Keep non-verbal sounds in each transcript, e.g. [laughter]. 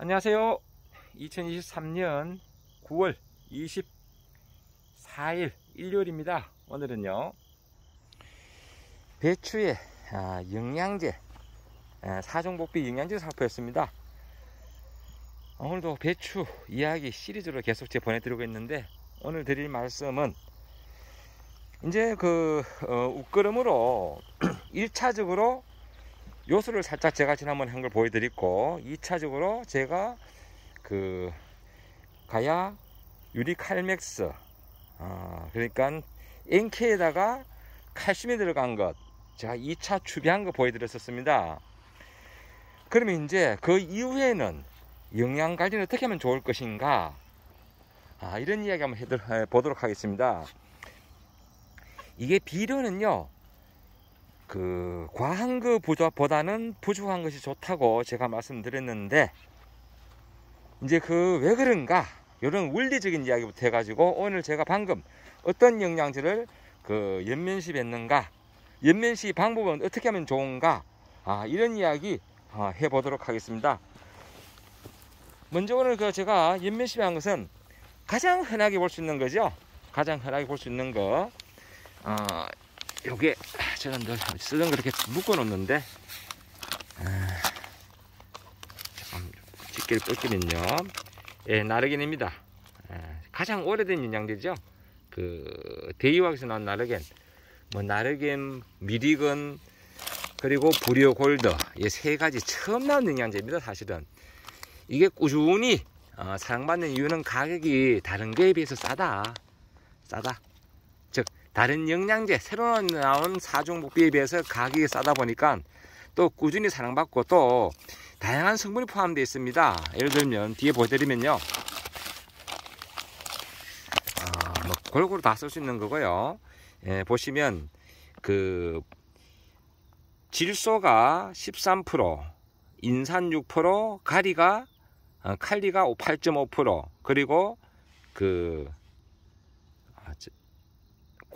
안녕하세요. 2023년 9월 24일 일요일입니다. 오늘은요. 배추의 아, 영양제 아, 사종복비 영양제 사포였습니다 오늘도 배추 이야기 시리즈로 계속 제 보내드리고 있는데 오늘 드릴 말씀은 이제 그 어, 웃걸음으로 1차적으로 [clears throat] 요술을 살짝 제가 지난번에 한 걸 보여드렸고 2차적으로 제가 그 가야 유리 칼맥스 어, 아, 그러니까 NK에다가 칼슘이 들어간 것 제가 2차 추비한 거 보여드렸었습니다 그러면 이제 그 이후에는 영양 관리는 어떻게 하면 좋을 것인가 아, 이런 이야기 한번 해보도록 하겠습니다 이게 비료는요 그 과한 그 보다는 부족한 것이 좋다고 제가 말씀드렸는데 이제 그 왜 그런가 이런 원리적인 이야기부터 해가지고 오늘 제가 방금 어떤 영양제를 그 연면시 뱉는가 연면시 방법은 어떻게 하면 좋은가 아 이런 이야기 아, 해보도록 하겠습니다 먼저 오늘 그 제가 연면시 한 것은 가장 흔하게 볼 수 있는 거죠 가장 흔하게 볼 수 있는 거 아, 요게 저는 늘 쓰던 그렇게 묶어 놓는데 아, 조금 집게를 끄기는요 예, 나르겐입니다 아, 가장 오래된 인양제죠 그 대이왁에서 난 나르겐 뭐 나르겐 미리건 그리고 부리오 골드 이세 가지 처음 나온 영양제입니다 사실은 이게 꾸준히 어, 사랑받는 이유는 가격이 다른 거에 비해서 싸다 싸다 다른 영양제 새로 나온 사종 복비에 비해서 가격이 싸다 보니까 또 꾸준히 사랑받고 또 다양한 성분이 포함되어 있습니다. 예를 들면 뒤에 보여드리면요. 아, 뭐 골고루 다 쓸 수 있는 거고요. 예, 보시면 그 질소가 13%, 인산 6%, 가리가 어, 칼리가 8.5% 그리고 그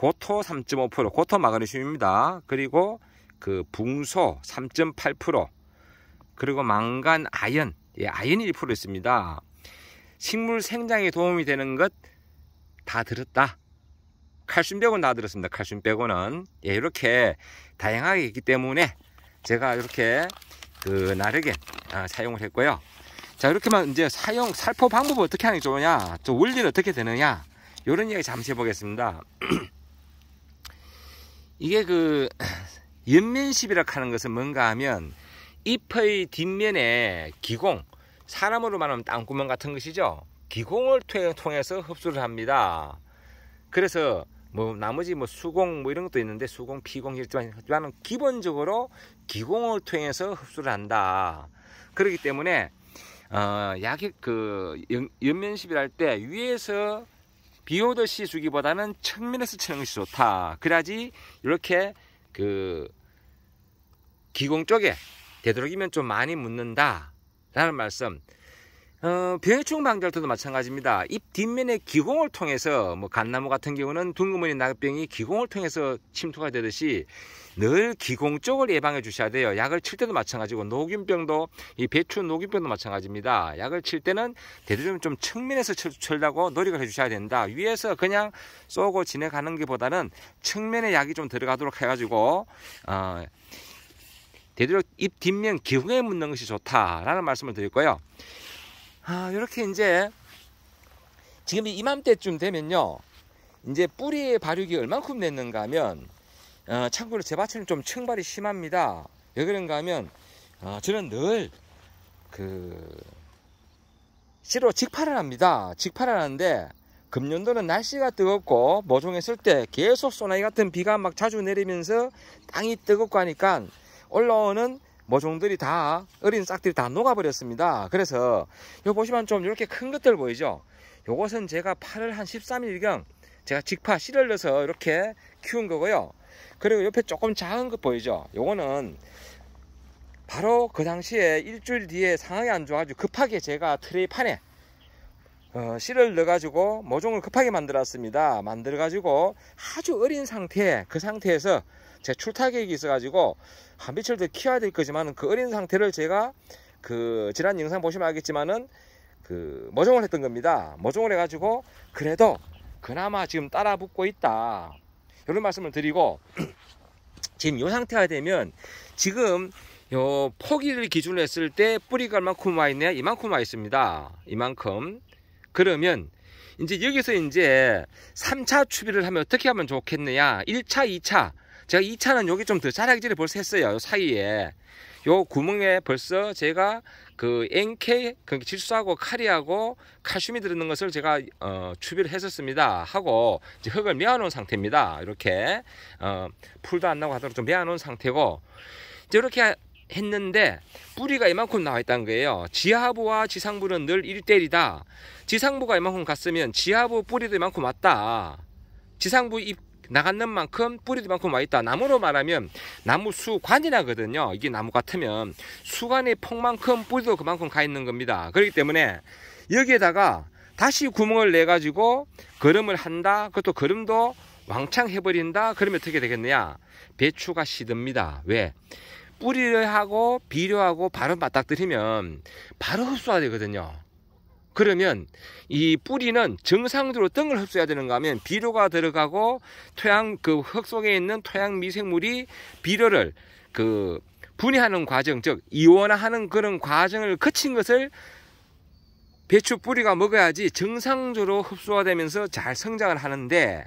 고토 3.5% 고토 마그네슘입니다. 그리고 그 붕소 3.8% 그리고 망간 아연 예, 아연 이1% 있습니다. 식물 생장에 도움이 되는 것 다 들었다. 칼슘 빼고는 다 들었습니다. 칼슘 빼고는 예, 이렇게 다양하게 있기 때문에 제가 이렇게 그나르게 아, 사용을 했고요. 자 이렇게만 이제 사용 살포 방법 을 어떻게 하는 게 좋으냐, 저 원리는 어떻게 되느냐 이런 이야기 잠시 해보겠습니다. [clears throat] 이게 그 연면십이라 하는 것은 뭔가 하면 잎의 뒷면에 기공, 사람으로 말하면 땅구멍 같은 것이죠. 기공을 통해서 흡수를 합니다. 그래서 뭐 나머지 뭐 수공 뭐 이런 것도 있는데 수공, 피공 일지만 기본적으로 기공을 통해서 흡수를 한다. 그렇기 때문에 어, 약이 그 연, 면십이랄 때 위에서 비 오듯이 주기보다는 측면에서 치는 것이 좋다. 그래야지 이렇게 그 기공 쪽에 되도록이면 좀 많이 묻는다. 라는 말씀 어, 병해충 방지할때도 마찬가지입니다. 입 뒷면의 기공을 통해서 뭐 갓나무 같은 경우는 둥그머니 낙엽병이 기공을 통해서 침투가 되듯이 늘 기공 쪽을 예방해 주셔야 돼요. 약을 칠 때도 마찬가지고 녹균병도 이 배추 녹균병도 마찬가지입니다. 약을 칠 때는 대두적좀 측면에서 철, 쳐다고 노력을 해 주셔야 된다. 위에서 그냥 쏘고 지내가는 것보다는 측면에 약이 좀 들어가도록 해가지고 어, 대두로잎 뒷면 기공에 묻는 것이 좋다라는 말씀을 드릴 거예요. 아, 이렇게 이제 지금 이맘때쯤 되면요. 이제 뿌리의 발육이 얼만큼 됐는가 하면 어, 참고로 제밭는좀 층발이 심합니다. 왜 그런가 하면 어, 저는 늘 그 씨로 직파를 합니다. 직파를 하는데 금년도는 날씨가 뜨겁고 모종했을 때 계속 소나기 같은 비가 막 자주 내리면서 땅이 뜨겁고 하니까 올라오는 모종들이 다 어린 싹들이 다 녹아버렸습니다. 그래서 여기 보시면 좀 이렇게 큰 것들 보이죠? 요것은 제가 8월 한 13일경 제가 직파 씨를 넣어서 이렇게 키운 거고요. 그리고 옆에 조금 작은 것 보이죠? 요거는 바로 그 당시에 일주일 뒤에 상황이 안 좋아가지고 급하게 제가 트레이 판에 어, 씨를 넣어가지고 모종을 급하게 만들었습니다. 만들어가지고 아주 어린 상태 그 상태에서 제 출타 계획이 있어가지고 한 아, 며칠 더 키워야 될거지만그 어린 상태를 제가 그 지난 영상 보시면 알겠지만은 그 모종을 했던 겁니다. 모종을 해가지고 그래도 그나마 지금 따라 붙고 있다. 이런 말씀을 드리고 [clears throat] 지금 이 상태가 되면 지금 요 포기를 기준으로 했을 때 뿌리가 얼만큼 와 있냐 이만큼 와 있습니다 이만큼 그러면 이제 여기서 이제 3차 추비를 하면 어떻게 하면 좋겠느냐 1차 2차 제가 이 차는 여기 좀 더 자라기 질을 벌써 했어요. 요 사이에. 요 구멍에 벌써 제가 그 NK, 그 그러니까 질소하고 칼이하고 칼슘이 들어있는 것을 제가 어, 추비를 했었습니다. 하고 이제 흙을 메아놓은 상태입니다. 이렇게 어, 풀도 안 나고 하도록 좀 메아놓은 상태고 이제 이렇게 했는데 뿌리가 이만큼 나와 있다는 거예요. 지하부와 지상부는 늘 1대1이다. 지상부가 이만큼 갔으면 지하부 뿌리도 이만큼 왔다. 지상부 입 나가는 만큼 뿌리도 만큼 와 있다. 나무로 말하면 나무 수관이라거든요. 이게 나무 같으면 수관의 폭만큼 뿌리도 그만큼 가 있는 겁니다. 그렇기 때문에 여기에다가 다시 구멍을 내 가지고 걸음을 한다. 그것도 걸음도 왕창 해버린다. 그러면 어떻게 되겠느냐? 배추가 시듭니다. 왜? 뿌리를 하고 비료하고 바로 맞닥뜨리면 바로 흡수가 되거든요. 그러면 이 뿌리는 정상적으로 등을 흡수해야 되는가 하면 비료가 들어가고 토양 그 흙 속에 있는 토양 미생물이 비료를 그 분해하는 과정 즉 이온화하는 그런 과정을 거친 것을 배추 뿌리가 먹어야지 정상적으로 흡수가 되면서 잘 성장을 하는데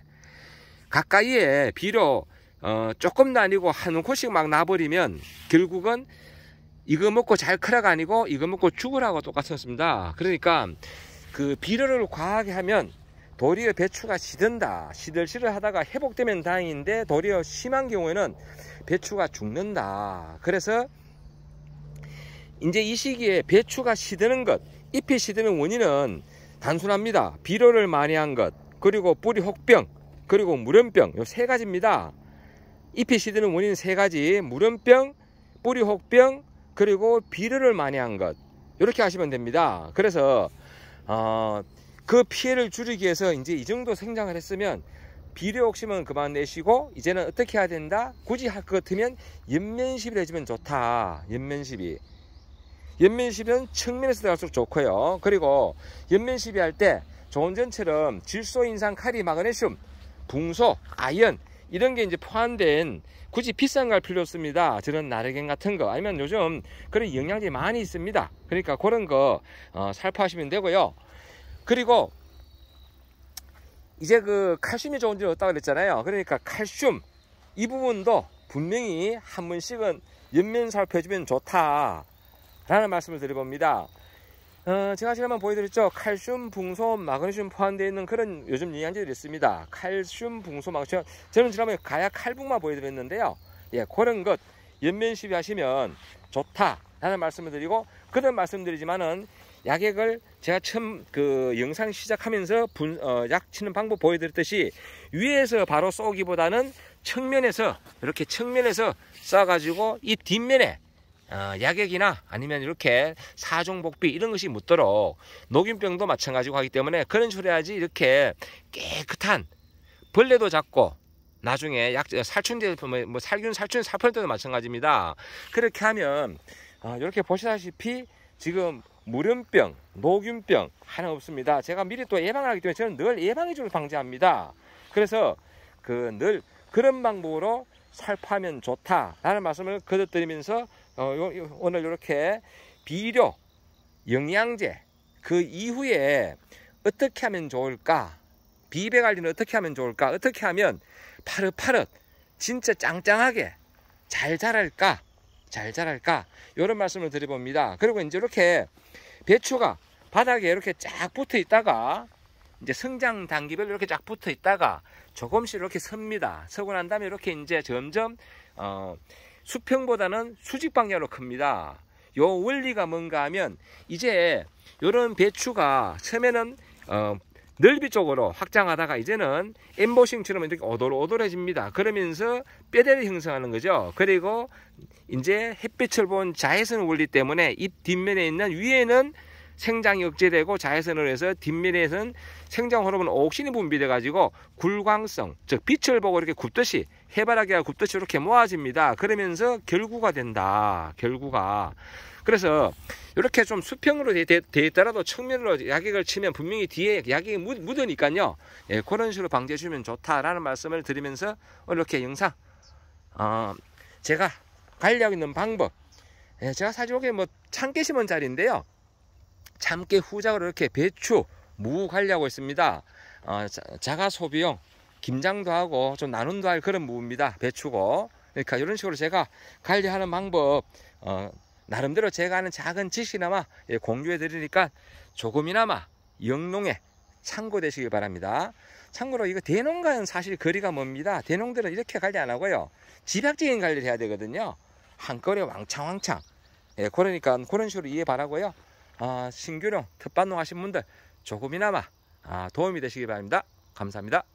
가까이에 비료 어, 조금도 아니고 한움씩막 나버리면 결국은 이거 먹고 잘 크라가 아니고 이거 먹고 죽으라고 똑같았습니다. 그러니까 그 비료를 과하게 하면 도리어 배추가 시든다 시들시들 하다가 회복되면 다행인데 도리어 심한 경우에는 배추가 죽는다 그래서 이제 이 시기에 배추가 시드는 것 잎이 시드는 원인은 단순합니다 비료를 많이 한 것 그리고 뿌리 혹병 그리고 무렴병 요 세 가지입니다 잎이 시드는 원인 세 가지 무렴병 뿌리 혹병 그리고 비료를 많이 한 것 이렇게 하시면 됩니다 그래서 어, 그 피해를 줄이기 위해서 이제 이 정도 생장을 했으면 비료 욕심은 그만 내시고 이제는 어떻게 해야 된다 굳이 할 것 같으면 옆면십을 해주면 좋다 옆면십이 옆면십은 측면에서 들어갈수록 좋고요 그리고 옆면십이 할때 조원전처럼 질소 인산 카리 마그네슘 붕소 아연 이런 게 이제 포함된 굳이 비싼 걸 필요 없습니다. 저런 나르겐 같은 거 아니면 요즘 그런 영양제 많이 있습니다. 그러니까 그런 거 어, 살포하시면 되고요. 그리고 이제 그 칼슘이 좋은 지 없다고 그랬잖아요. 그러니까 칼슘 이 부분도 분명히 한 번씩은 연면 살펴주면 좋다라는 말씀을 드려봅니다. 제가 어, 시간만 보여드렸죠. 칼슘, 붕소, 마그네슘 포함되어 있는 그런 요즘 영양제들이 있습니다. 칼슘, 붕소, 마그네슘. 저는 지난번에 가야 칼붕만 보여드렸는데요. 예, 그런 것 연면시비 하시면 좋다라는 말씀을 드리고 그런 말씀드리지만은 약액을 제가 처음 그 영상 시작하면서 분, 어, 약 치는 방법 보여드렸듯이 위에서 바로 쏘기보다는 측면에서 이렇게 측면에서 쏴가지고 이 뒷면에 어, 약액이나 아니면 이렇게 사종복비 이런 것이 묻도록 녹균병도 마찬가지고 하기 때문에 그런 식으로 해야지 이렇게 깨끗한 벌레도 잡고 나중에 약 살충 제품 뭐, 뭐 살균 살충 살포 때도 마찬가지입니다 그렇게 하면 어, 이렇게 보시다시피 지금 무렴병 녹균병 하나 없습니다 제가 미리 또 예방을 하기 때문에 저는 늘 예방해주는 방지합니다 그래서 그 늘 그런 방법으로 살파면 좋다라는 말씀을 거듭드리면서 어, 오늘 이렇게 비료, 영양제 그 이후에 어떻게 하면 좋을까? 비배 관리는 어떻게 하면 좋을까? 어떻게 하면 파릇파릇 진짜 짱짱하게 잘 자랄까? 잘 자랄까? 이런 말씀을 드려봅니다. 그리고 이제 이렇게 배추가 바닥에 이렇게 쫙 붙어 있다가 이제 성장 단기별로 이렇게 쫙 붙어 있다가 조금씩 이렇게 섭니다. 서고 난 다음에 이렇게 이제 점점 어 수평보다는 수직 방향으로 큽니다. 요 원리가 뭔가 하면 이제 이런 배추가 처음에는 어, 넓이 쪽으로 확장하다가 이제는 엠보싱처럼 이렇게 오돌오돌해집니다. 그러면서 뼈대를 형성하는 거죠. 그리고 이제 햇빛을 본 자외선 원리 때문에 잎 뒷면에 있는 위에는 생장이 억제되고 자외선으로 해서 뒷면에서는 생장 호르몬 옥신이 분비돼 가지고 굴광성 즉 빛을 보고 이렇게 굽듯이 해바라기가 굽듯이 이렇게 모아집니다. 그러면서 결구가 된다. 결구가 그래서 이렇게 좀 수평으로 돼, 돼 있더라도 측면으로 약액을 치면 분명히 뒤에 약액이 묻, 으니까요 예, 그런 식으로 방지해 주면 좋다라는 말씀을 드리면서 이렇게 영상 어, 제가 관리하고 있는 방법 예, 제가 사실 여기 뭐 참깨 심은 자리인데요. 참깨 후작을 이렇게 배추, 무 관리하고 있습니다. 어, 자가 소비용 김장도 하고 좀 나눔도 할 그런 무입니다. 배추고. 그러니까 이런 식으로 제가 관리하는 방법 어, 나름대로 제가 아는 작은 지식이나마 예, 공유해 드리니까 조금이나마 영농에 참고되시길 바랍니다. 참고로 이거 대농가는 사실 거리가 멉니다. 대농들은 이렇게 관리 안 하고요. 집약적인 관리를 해야 되거든요. 한꺼번에 왕창왕창. 예, 그러니까 그런 식으로 이해 바라고요. 어, 아, 신규룡, 특반농 하신 분들 조금이나마 아, 도움이 되시기 바랍니다. 감사합니다.